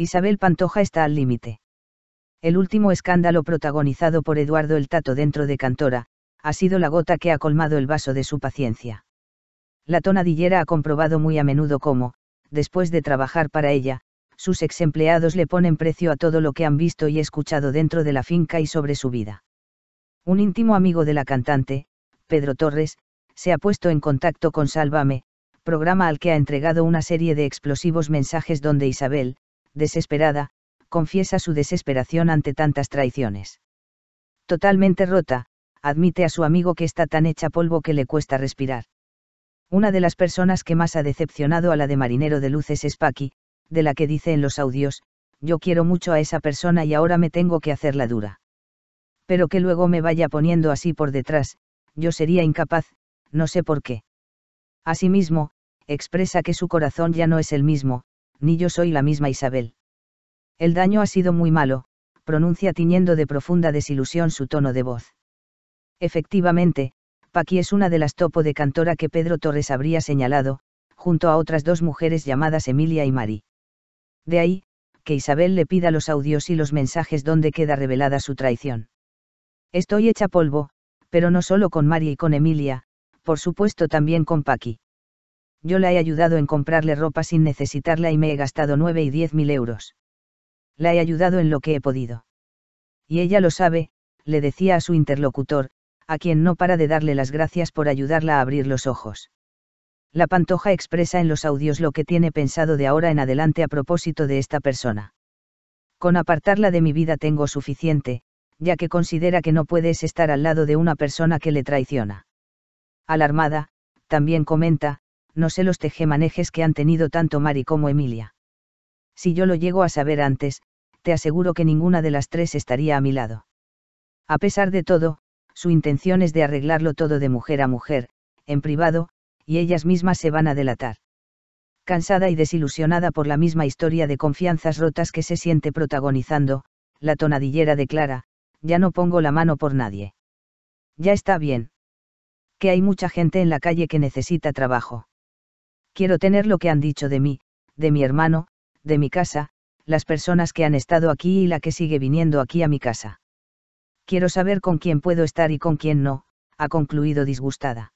Isabel Pantoja está al límite. El último escándalo protagonizado por Eduardo El Tato dentro de Cantora, ha sido la gota que ha colmado el vaso de su paciencia. La tonadillera ha comprobado muy a menudo cómo, después de trabajar para ella, sus ex empleados le ponen precio a todo lo que han visto y escuchado dentro de la finca y sobre su vida. Un íntimo amigo de la cantante, Pedro Torres, se ha puesto en contacto con Sálvame, programa al que ha entregado una serie de explosivos mensajes donde Isabel, desesperada, confiesa su desesperación ante tantas traiciones. Totalmente rota, admite a su amigo que está tan hecha polvo que le cuesta respirar. Una de las personas que más ha decepcionado a la de Marinero de Luces es Paki, de la que dice en los audios, yo quiero mucho a esa persona y ahora me tengo que hacerla dura. Pero que luego me vaya poniendo así por detrás, yo sería incapaz, no sé por qué. Asimismo, expresa que su corazón ya no es el mismo, ni yo soy la misma Isabel. El daño ha sido muy malo, pronuncia tiñendo de profunda desilusión su tono de voz. Efectivamente, Paqui es una de las topo de cantora que Pedro Torres habría señalado, junto a otras dos mujeres llamadas Emilia y Mari. De ahí, que Isabel le pida los audios y los mensajes donde queda revelada su traición. Estoy hecha polvo, pero no solo con Mari y con Emilia, por supuesto también con Paqui yo la he ayudado en comprarle ropa sin necesitarla y me he gastado nueve y diez mil euros. La he ayudado en lo que he podido. Y ella lo sabe, le decía a su interlocutor, a quien no para de darle las gracias por ayudarla a abrir los ojos. La pantoja expresa en los audios lo que tiene pensado de ahora en adelante a propósito de esta persona. Con apartarla de mi vida tengo suficiente, ya que considera que no puedes estar al lado de una persona que le traiciona. Alarmada, también comenta, no sé los tejemanejes que han tenido tanto Mari como Emilia. Si yo lo llego a saber antes, te aseguro que ninguna de las tres estaría a mi lado. A pesar de todo, su intención es de arreglarlo todo de mujer a mujer, en privado, y ellas mismas se van a delatar. Cansada y desilusionada por la misma historia de confianzas rotas que se siente protagonizando, la tonadillera declara, ya no pongo la mano por nadie. Ya está bien. Que hay mucha gente en la calle que necesita trabajo. Quiero tener lo que han dicho de mí, de mi hermano, de mi casa, las personas que han estado aquí y la que sigue viniendo aquí a mi casa. Quiero saber con quién puedo estar y con quién no, ha concluido disgustada.